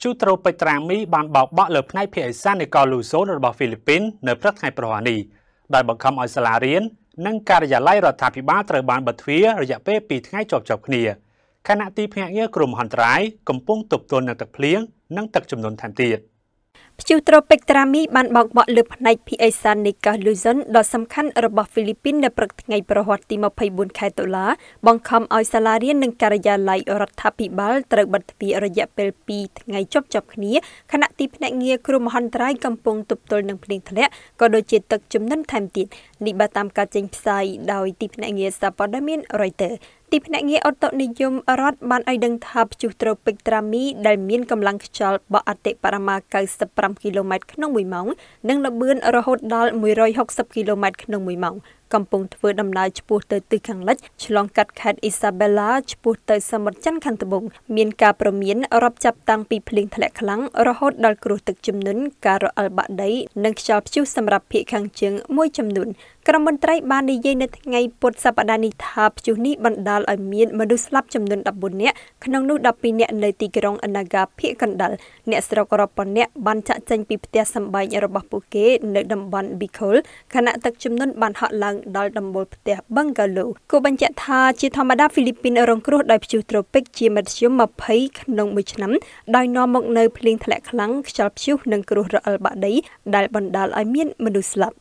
ព្យុះត្រូពិចត្រាមីបានបោកបក់លើផ្នែកភាគឦសាននៃកោះលូសូនរបស់ហ្វីលីពីននៅព្រឹកថ្ងៃប្រហ័ននេះដោយបង្ខំឲ្យសាលារៀននិងការិយាល័យរដ្ឋាភិបាលត្រូវបានបិទទ្វាររយៈពេល2ថ្ងៃជាប់ៗគ្នាខណៈទីភ្នាក់ងារក្រមហន្តរាយកំពុងទប់ទល់នឹងទឹកភ្លៀងនិងទឹកជំនន់ថែមទៀត។ព្យុះត្រូពិចត្រាមីបានបោកបក់លើផ្នែកភាគឦសាននៃកោះលូសុនដ៏សំខាន់របស់ហ្វីលីពីននៅព្រឹកថ្ងៃប្រហ័សទី24ខែតុលាបង្ខំឲ្យសាលារៀននិងការិយាល័យរដ្ឋាភិបាលត្រូវបិទទ្វាររយៈពេល2ថ្ងៃជាប់ៗគ្នាខណៈទីភ្នាក់ងារគ្រោះមហន្តរាយកំពុងទប់ទល់នឹងភ្លៀងធ្លាក់ក៏ដូចជាទឹកជំនន់ថែមទៀតនេះបើតាមការចេញផ្សាយដោយទីភ្នាក់ងារសារព័ត៌មាន Reuters ទីភ្នាក់ងារអន្តរនិយមរដ្ឋបានឲ្យដឹងថាព្យុះត្រូពិចត្រាមីដែលមានកម្លាំងខ្យល់បក់អតិបរមា95គីឡូម៉ែត្រក្នុង1ម៉ោងនិងល្បឿនរហូតដល់160គីឡូម៉ែត្រក្នុង1ម៉ោងកំពុងធ្វើដំណើរឆ្ពោះទៅទិសខាងលិចឆ្លងកាត់ខេត្តអ៊ីសាបេឡាឆ្ពោះទៅសមុទ្រចិនខាងត្បូងមានការប្រមានរាប់ចាប់តាំងពីភ្លៀងធ្លាក់ខ្លាំងរហូតដល់គ្រោះទឹកជំនន់ការរអិលបាក់ដីនិងខ្យល់ព្យុះសម្រាប់ភៀកខាងជើងមួយចំនួនក្រុមមន្ត្រីបាននិយាយនៅថ្ងៃពុធសប្តាហ៍នេះថាព្យុះនេះបណ្តាលឲ្យមានមនុស្សស្លាប់ចំនួន14នាក់ក្នុងនោះ12នាក់នៅទីក្រុងអណាហ្កាភៀកកណ្ដាលអ្នកស្រុករាប់ពាន់នាក់បានចាក់ចេញពីផ្ទះសម្បែងរបស់ពួកគេ នៅ តំបន់ប៊ីខុលខណៈទឹកជំនន់បានហក់ឡើងដល់តំបន់ផ្ទះបឹងកាឡូគូបញ្ជាក់ថាជាធម្មតាហ្វីលីពីនរងគ្រោះដោយព្យុះត្រូពិចជាមធ្យម20ក្នុងមួយឆ្នាំដោយនាំមកនៅភ្លៀងធ្លាក់ខ្លាំងខ្យល់ព្យុះនិងគ្រោះរអិលបាក់ដីដែលបណ្តាលឲ្យមានមនុស្សស្លាប់